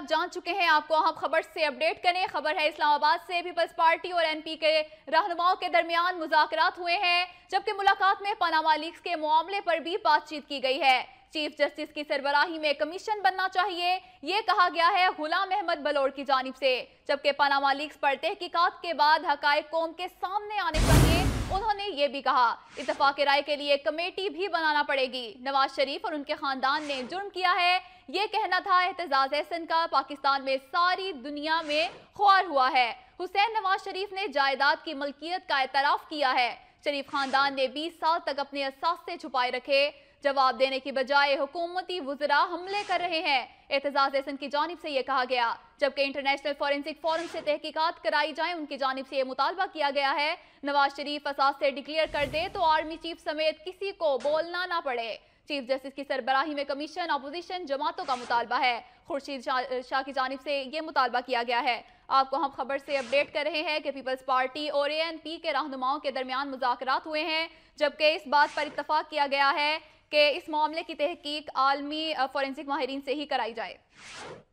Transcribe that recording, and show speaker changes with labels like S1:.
S1: آپ جان چکے ہیں آپ کو اہم خبر سے اپڈیٹ کریں خبر ہے اسلام آباد سے پیپلز پارٹی اور این پی کے رہنماؤں کے درمیان مذاکرات ہوئے ہیں جبکہ ملاقات میں پاناما لیکس کے معاملے پر بھی بات چیت کی گئی ہے چیف جسٹس کی سربراہی میں کمیشن بننا چاہیے یہ کہا گیا ہے غلام احمد بلوڑ کی جانب سے جبکہ پاناما لیکس پر تحقیقات کے بعد حقائق قوم کے سامنے آنے چاہیے انہوں نے یہ بھی کہا اتفاق رائے کے لیے کمیٹی بھی بنانا پڑے گی نواز شریف اور ان کے خاندان نے جرم کیا ہے یہ کہنا تھا احتزاز احسن کا پاکستان میں ساری دنیا میں خوار ہوا ہے حسین نواز شریف نے جائیداد کی ملکیت کا اعتراف کیا ہے شریف خاندان نے بیس سال تک اپنے اساتذہ چھپائے رکھے جواب دینے کی بجائے حکومتی وزراء حملے کر رہے ہیں اعتزاز احسن کی جانب سے یہ کہا گیا جبکہ انٹرنیشنل فورنسک فورم سے تحقیقات کرائی جائیں ان کی جانب سے یہ مطالبہ کیا گیا ہے نواز شریف سے ڈکلیئر کر دے تو آرمی چیف سمیت کسی کو بولنا نہ پڑے چیف جسٹس کی سربراہی میں کمیشن اپوزیشن جماعتوں کا مطالبہ ہے خورشید شاہ کی جانب سے یہ مطالبہ کیا گیا ہے آپ کو ہم خبر سے اپڈیٹ کر رہے ہیں کہ پیپلز پارٹی اور اے این پی کے رہنماؤں کے درمیان مذاکرات ہوئے ہیں جبکہ اس بات پر اتفاق کیا گیا ہے کہ اس معاملے کی تحقیق عالمی فورنسک ماہرین سے ہی کرائی جائے